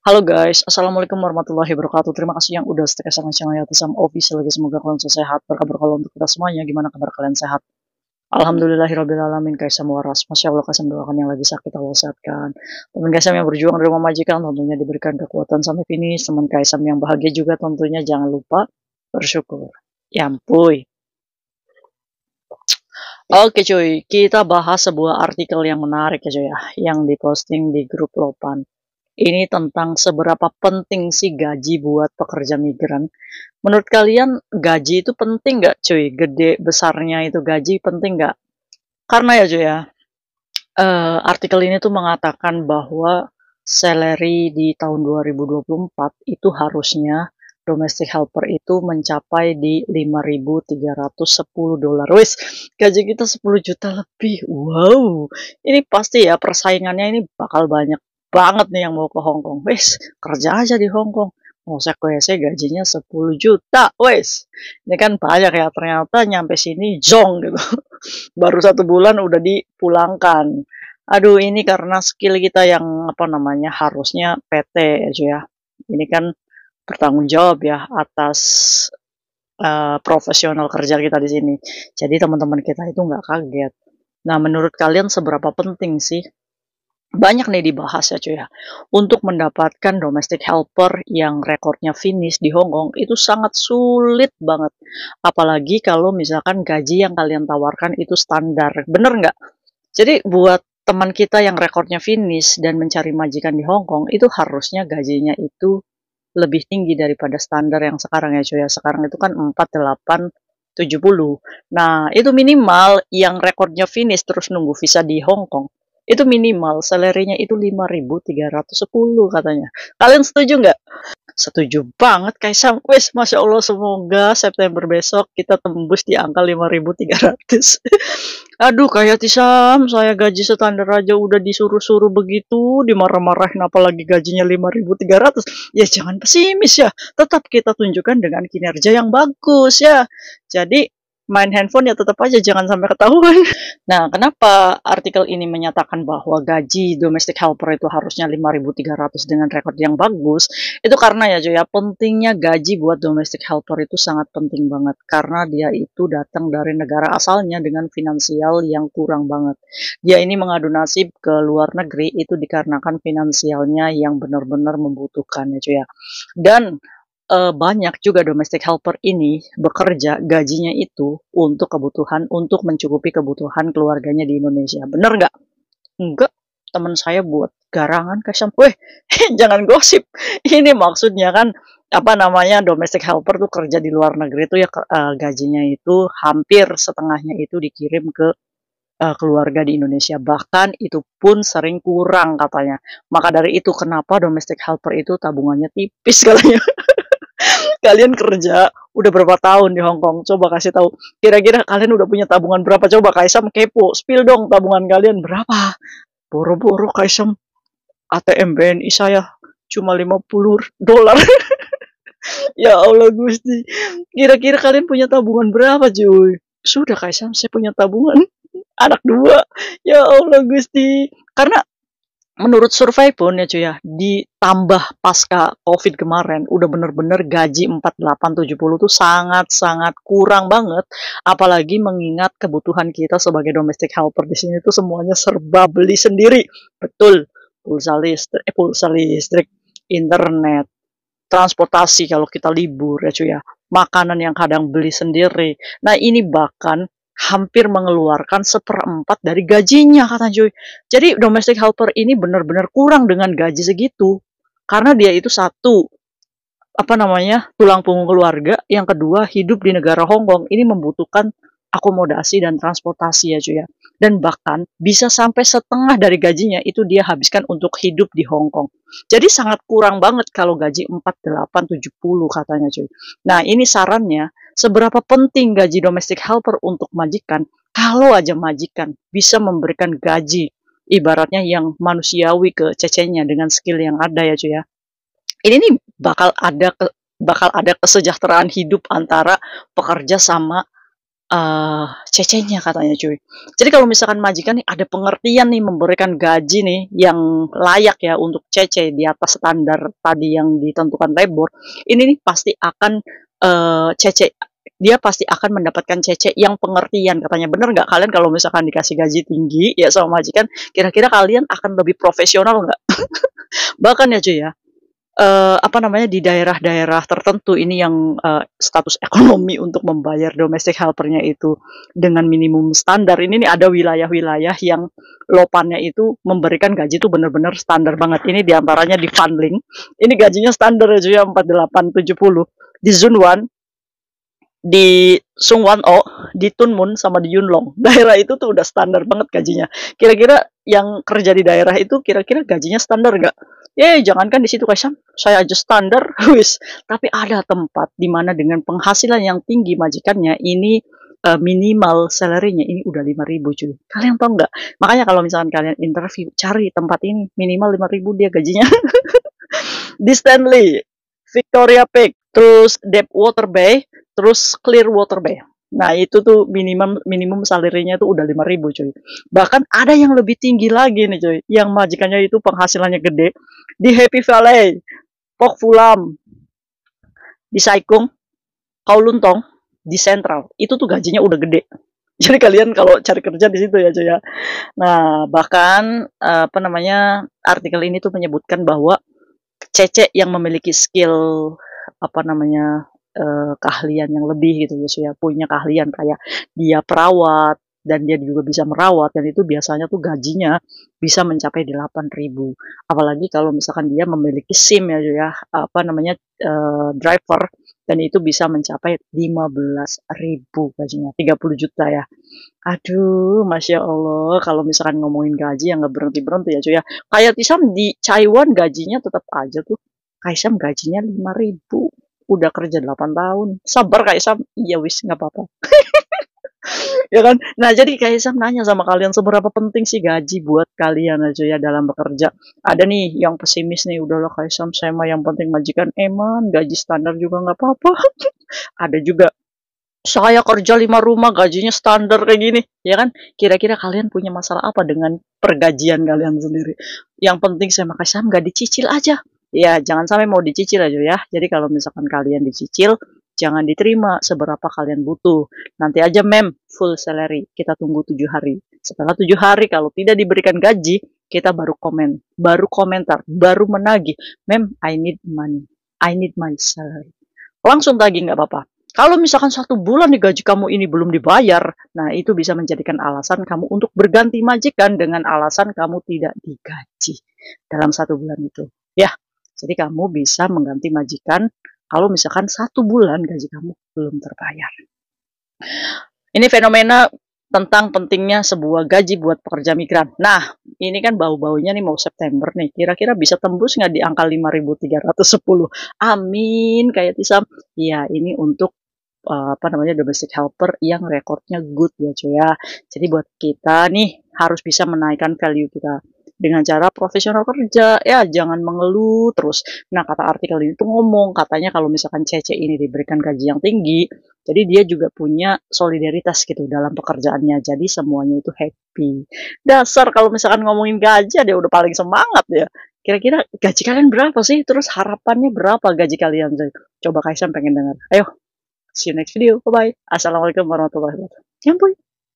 Halo guys, Assalamualaikum warahmatullahi wabarakatuh Terima kasih yang udah stay sama channel Yatisam Official lagi Semoga kalian sehat, berkabar kalau untuk kita semuanya Gimana kabar kalian sehat? Alhamdulillahirrahmanirrahim Guys, semua ras Masya Allah, kasih doakan yang lagi sakit Allah sehatkan Teman kaisar yang berjuang di rumah majikan Tentunya diberikan kekuatan sampai finish Teman kaisar yang bahagia juga tentunya Jangan lupa bersyukur Yampuy ya Oke cuy, kita bahas sebuah artikel yang menarik ya cuy ya Yang diposting di grup Lopan ini tentang seberapa penting sih gaji buat pekerja migran. Menurut kalian gaji itu penting nggak cuy? Gede besarnya itu gaji penting nggak? Karena ya cuy ya, uh, artikel ini tuh mengatakan bahwa salary di tahun 2024 itu harusnya domestic helper itu mencapai di 5.310 dolar. Wis, gaji kita 10 juta lebih. Wow. Ini pasti ya persaingannya ini bakal banyak banget nih yang mau ke Hong Kong. Wes, kerja aja di Hong Kong. Mau saya gajinya 10 juta. Wes, ini kan banyak ya. Ternyata nyampe sini jong gitu. Baru satu bulan udah dipulangkan. Aduh, ini karena skill kita yang apa namanya harusnya PT aja ya. Ini kan bertanggung jawab ya atas uh, profesional kerja kita di sini. Jadi teman-teman kita itu nggak kaget. Nah, menurut kalian seberapa penting sih banyak nih dibahas ya cuy ya. Untuk mendapatkan domestic helper yang rekornya finish di Hong Kong itu sangat sulit banget. Apalagi kalau misalkan gaji yang kalian tawarkan itu standar. Bener nggak? Jadi buat teman kita yang rekornya finish dan mencari majikan di Hong Kong itu harusnya gajinya itu lebih tinggi daripada standar yang sekarang ya cuy ya. Sekarang itu kan 48 70. Nah, itu minimal yang rekornya finish terus nunggu visa di Hong Kong itu minimal salarynya itu 5.310 katanya. Kalian setuju nggak? Setuju banget Kaisam. Wes, Masya Allah semoga September besok kita tembus di angka 5.300. Aduh kayak Tisam, saya gaji standar aja udah disuruh-suruh begitu, dimarah-marahin apalagi gajinya 5.300. Ya jangan pesimis ya, tetap kita tunjukkan dengan kinerja yang bagus ya. Jadi main handphone ya tetap aja jangan sampai ketahuan. Nah, kenapa artikel ini menyatakan bahwa gaji domestic helper itu harusnya 5.300 dengan rekor yang bagus? Itu karena ya Joya, ya, pentingnya gaji buat domestic helper itu sangat penting banget karena dia itu datang dari negara asalnya dengan finansial yang kurang banget. Dia ini mengadu nasib ke luar negeri itu dikarenakan finansialnya yang benar-benar membutuhkan ya, ya. Dan uh, banyak juga domestic helper ini bekerja gajinya itu untuk kebutuhan untuk mencukupi kebutuhan keluarganya di Indonesia. Bener nggak? Enggak. Teman saya buat garangan kasihan. Weh, jangan gosip. Ini maksudnya kan apa namanya domestic helper tuh kerja di luar negeri itu ya uh, gajinya itu hampir setengahnya itu dikirim ke eh, keluarga di Indonesia bahkan itu pun sering kurang katanya maka dari itu kenapa domestic helper itu tabungannya tipis katanya kalian kerja udah berapa tahun di Hongkong Coba kasih tahu. Kira-kira kalian udah punya tabungan berapa? Coba Kaisam kepo, spill dong tabungan kalian berapa? Boro-boro Kaisam ATM BNI saya cuma 50 dolar. ya Allah Gusti. Kira-kira kalian punya tabungan berapa, cuy? Sudah Kaisam, saya punya tabungan anak dua. Ya Allah Gusti. Karena menurut survei pun ya cuy ya, ditambah pasca COVID kemarin, udah bener-bener gaji 4870 tuh sangat-sangat kurang banget. Apalagi mengingat kebutuhan kita sebagai domestic helper di sini tuh semuanya serba beli sendiri. Betul, pulsa listrik, eh, pulsa listrik, internet, transportasi kalau kita libur ya cuy ya, makanan yang kadang beli sendiri. Nah ini bahkan hampir mengeluarkan seperempat dari gajinya kata Joy. Jadi domestic helper ini benar-benar kurang dengan gaji segitu karena dia itu satu apa namanya tulang punggung keluarga, yang kedua hidup di negara Hong Kong ini membutuhkan akomodasi dan transportasi ya cuy ya. Dan bahkan bisa sampai setengah dari gajinya itu dia habiskan untuk hidup di Hong Kong. Jadi sangat kurang banget kalau gaji 4870 katanya cuy. Nah, ini sarannya seberapa penting gaji domestic helper untuk majikan, kalau aja majikan bisa memberikan gaji ibaratnya yang manusiawi ke cecenya dengan skill yang ada ya cuy ya. Ini nih bakal ada ke, bakal ada kesejahteraan hidup antara pekerja sama uh, eh, cecenya katanya cuy. Jadi kalau misalkan majikan nih ada pengertian nih memberikan gaji nih yang layak ya untuk cece di atas standar tadi yang ditentukan labor, ini nih pasti akan uh, cece dia pasti akan mendapatkan CC yang pengertian katanya benar nggak kalian kalau misalkan dikasih gaji tinggi ya sama majikan kira-kira kalian akan lebih profesional nggak bahkan ya cuy ya uh, apa namanya di daerah-daerah tertentu ini yang uh, status ekonomi untuk membayar domestic helpernya itu dengan minimum standar ini nih ada wilayah-wilayah yang lopannya itu memberikan gaji itu benar-benar standar banget ini diantaranya di Funling ini gajinya standar aja ya 4870 ya, di zone 1 di Sung Wan O, di Tun Mun sama di Yun Long Daerah itu tuh udah standar banget gajinya. Kira-kira yang kerja di daerah itu kira-kira gajinya standar gak? Eh, ya, jangankan di situ Kaisam, saya aja standar, wis. Tapi ada tempat di mana dengan penghasilan yang tinggi majikannya ini uh, minimal salary-nya ini udah 5000 cuy. Kalian tau nggak? Makanya kalau misalkan kalian interview, cari tempat ini minimal 5000 dia gajinya. di Stanley, Victoria Peak, terus Deep Water Bay, terus clear water Bay. Nah, itu tuh minimum minimum salirinya tuh udah 5000, cuy. Bahkan ada yang lebih tinggi lagi nih, cuy. Yang majikannya itu penghasilannya gede di Happy Valley, Pok Fulam, di Saikung, Kauluntong, di Central. Itu tuh gajinya udah gede. Jadi kalian kalau cari kerja di situ ya, cuy ya. Nah, bahkan apa namanya? artikel ini tuh menyebutkan bahwa Cece yang memiliki skill apa namanya uh, keahlian yang lebih gitu Yesus ya punya keahlian kayak dia perawat dan dia juga bisa merawat dan itu biasanya tuh gajinya bisa mencapai 8.000. Apalagi kalau misalkan dia memiliki SIM ya ya apa namanya uh, driver dan itu bisa mencapai 15.000 gajinya, 30 juta ya. Aduh, Masya Allah, kalau misalkan ngomongin gaji yang nggak berhenti-berhenti ya cuy ya. Kayak Tisam di Taiwan gajinya tetap aja tuh, Kaisam gajinya 5.000 udah kerja 8 tahun sabar kak Isam iya wis nggak apa-apa ya kan nah jadi kak Isam nanya sama kalian seberapa penting sih gaji buat kalian aja ya dalam bekerja ada nih yang pesimis nih udah loh kak Isam saya mah yang penting majikan eman gaji standar juga nggak apa-apa ada juga saya kerja lima rumah gajinya standar kayak gini ya kan kira-kira kalian punya masalah apa dengan pergajian kalian sendiri yang penting saya makasih nggak dicicil aja ya jangan sampai mau dicicil aja ya. Jadi kalau misalkan kalian dicicil, jangan diterima seberapa kalian butuh. Nanti aja mem full salary, kita tunggu tujuh hari. Setelah tujuh hari kalau tidak diberikan gaji, kita baru komen, baru komentar, baru menagih. Mem, I need money, I need my salary. Langsung tadi nggak apa-apa. Kalau misalkan satu bulan di gaji kamu ini belum dibayar, nah itu bisa menjadikan alasan kamu untuk berganti majikan dengan alasan kamu tidak digaji dalam satu bulan itu. Ya, jadi kamu bisa mengganti majikan kalau misalkan satu bulan gaji kamu belum terbayar. Ini fenomena tentang pentingnya sebuah gaji buat pekerja migran. Nah, ini kan bau-baunya nih mau September nih. Kira-kira bisa tembus nggak di angka 5.310? Amin, kayak Tisam. Ya, ini untuk eh, apa namanya domestic helper yang rekornya good ya cuy ya. Jadi buat kita nih harus bisa menaikkan value kita dengan cara profesional kerja ya jangan mengeluh terus nah kata artikel ini tuh ngomong katanya kalau misalkan CC ini diberikan gaji yang tinggi jadi dia juga punya solidaritas gitu dalam pekerjaannya jadi semuanya itu happy dasar kalau misalkan ngomongin gaji dia udah paling semangat ya kira-kira gaji kalian berapa sih terus harapannya berapa gaji kalian coba Kaisan pengen dengar ayo see you next video bye bye assalamualaikum warahmatullahi wabarakatuh ya